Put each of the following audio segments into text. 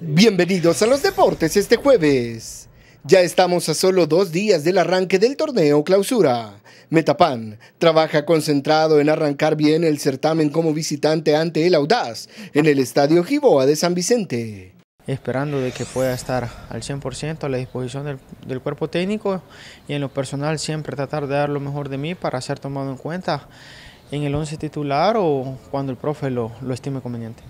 Bienvenidos a los deportes este jueves. Ya estamos a solo dos días del arranque del torneo clausura. Metapan trabaja concentrado en arrancar bien el certamen como visitante ante el Audaz en el Estadio Giboa de San Vicente. Esperando de que pueda estar al 100% a la disposición del, cuerpo técnico y en lo personal siempre tratar de dar lo mejor de mí para ser tomado en cuenta en el 11 titular o cuando el profe lo estime conveniente.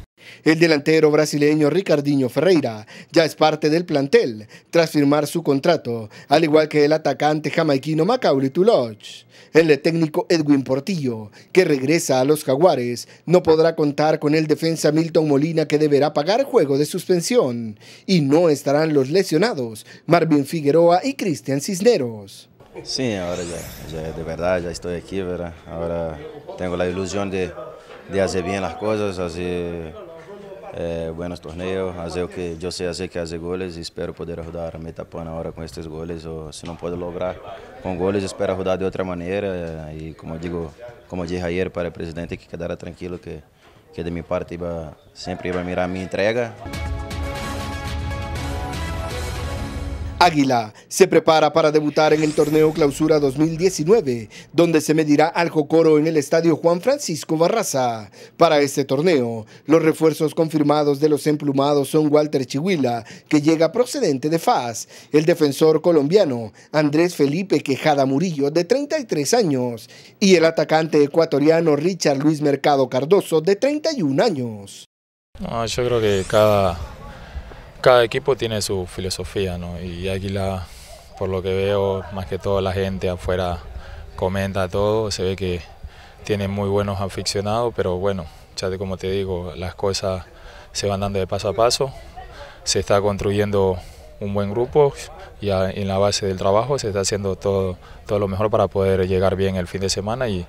El delantero brasileño Ricardinho Ferreira ya es parte del plantel tras firmar su contrato, al igual que el atacante jamaiquino Macaulay Tuloch. El técnico Edwin Portillo, que regresa a los Jaguares, no podrá contar con el defensa Milton Molina que deberá pagar juego de suspensión y no estarán los lesionados Marvin Figueroa y Cristian Cisneros. Sí, ahora ya, de verdad ya estoy aquí, ¿verdad? Ahora tengo la ilusión de hacer bien las cosas, así Eh, buenos fazer o que yo sé fazer que fazer goles e espero poder ajudar a Metapana agora com estes goles ou se não puedo lograr com goles espero ajudar de outra maneira e como digo, como disse ayer para o presidente que quedara tranquilo que, que de minha parte iba, ia mirar a minha entrega. Águila se prepara para debutar en el torneo Clausura 2019, donde se medirá al Jocoro en el estadio Juan Francisco Barraza. Para este torneo, los refuerzos confirmados de los emplumados son Walter Chihuila, que llega procedente de FAS, el defensor colombiano Andrés Felipe Quejada Murillo, de 33 años, y el atacante ecuatoriano Richard Luis Mercado Cardoso, de 31 años. yo creo que cada cada equipo tiene su filosofía, Y aquí la, por lo que veo, más que todo la gente afuera comenta todo, se ve que tienen muy buenos aficionados, pero bueno, ya como te digo, las cosas se van dando de paso a paso, se está construyendo un buen grupo y en la base del trabajo se está haciendo todo, todo lo mejor para poder llegar bien el fin de semana y,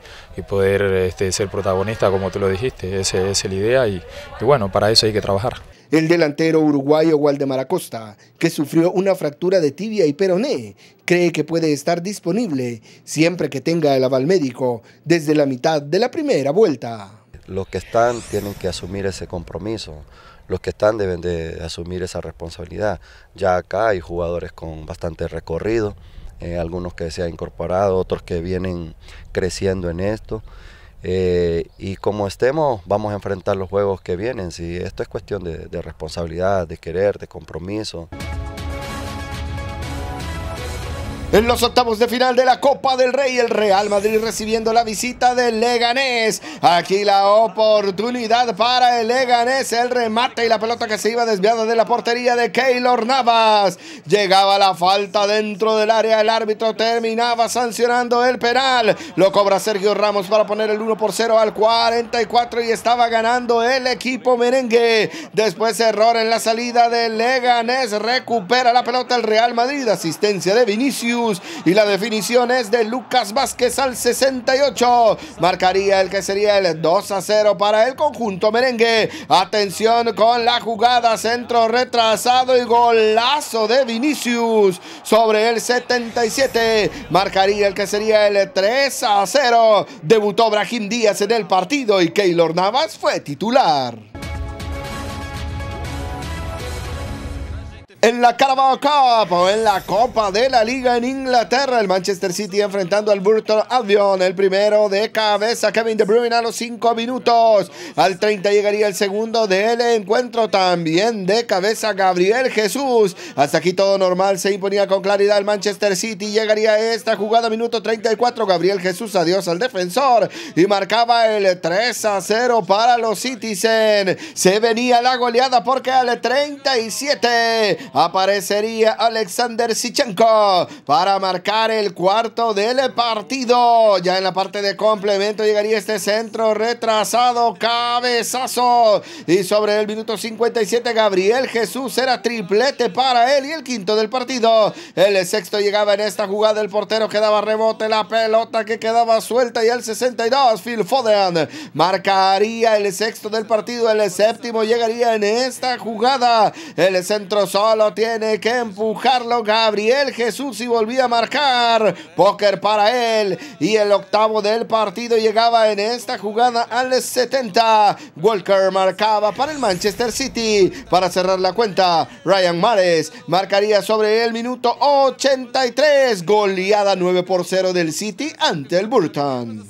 poder este, ser protagonista como tú lo dijiste, esa es la idea y bueno, para eso hay que trabajar. El delantero uruguayo Waldemar Acosta, que sufrió una fractura de tibia y peroné, cree que puede estar disponible siempre que tenga el aval médico desde la mitad de la primera vuelta. Los que están tienen que asumir ese compromiso, los que están deben de asumir esa responsabilidad. Ya acá hay jugadores con bastante recorrido, eh, algunos que se han incorporado, otros que vienen creciendo en esto. Eh, y como estemos, vamos a enfrentar los juegos que vienen. Si esto es cuestión de, de responsabilidad, de querer, de compromiso. En los octavos de final de la Copa del Rey, el Real Madrid recibiendo la visita del Leganés. Aquí la oportunidad para el Leganés, el remate y la pelota que se iba desviada de la portería de Keylor Navas. Llegaba la falta dentro del área, el árbitro terminaba sancionando el penal. Lo cobra Sergio Ramos para poner el 1 por 0 al 44 y estaba ganando el equipo merengue. Después error en la salida del Leganés, recupera la pelota el Real Madrid, asistencia de Vinicius. Y la definición es de Lucas Vázquez al 68. Marcaría el que sería el 2 a 0 para el conjunto merengue. Atención con la jugada, centro retrasado y golazo de Vinicius sobre el 77. Marcaría el que sería el 3 a 0. Debutó Brahim Díaz en el partido y Keylor Navas fue titular. En la Carabao Cup o en la Copa de la Liga en Inglaterra, el Manchester City enfrentando al Burton Albion. El primero de cabeza, Kevin De Bruyne a los 5 minutos. Al 30 llegaría el segundo del encuentro también de cabeza, Gabriel Jesús. Hasta aquí todo normal, se imponía con claridad el Manchester City. Llegaría esta jugada, minuto 34. Gabriel Jesús, adiós al defensor. Y marcaba el 3 a 0 para los Citizen. Se venía la goleada porque al 37 aparecería Alexander Sichenko para marcar el cuarto del partido. Ya en la parte de complemento llegaría este centro retrasado, cabezazo. Y sobre el minuto 57, Gabriel Jesús era triplete para él y el quinto del partido. El sexto llegaba en esta jugada, el portero quedaba rebote, la pelota que quedaba suelta y el 62, Phil Foden marcaría el sexto del partido. El séptimo llegaría en esta jugada. El centro solo tiene que empujarlo Gabriel Jesús y volvía a marcar. Póker para él. Y el octavo del partido llegaba en esta jugada al 70. Walker marcaba para el Manchester City. Para cerrar la cuenta, Ryan Mares marcaría sobre el minuto 83. Goleada 9 por 0 del City ante el Burton.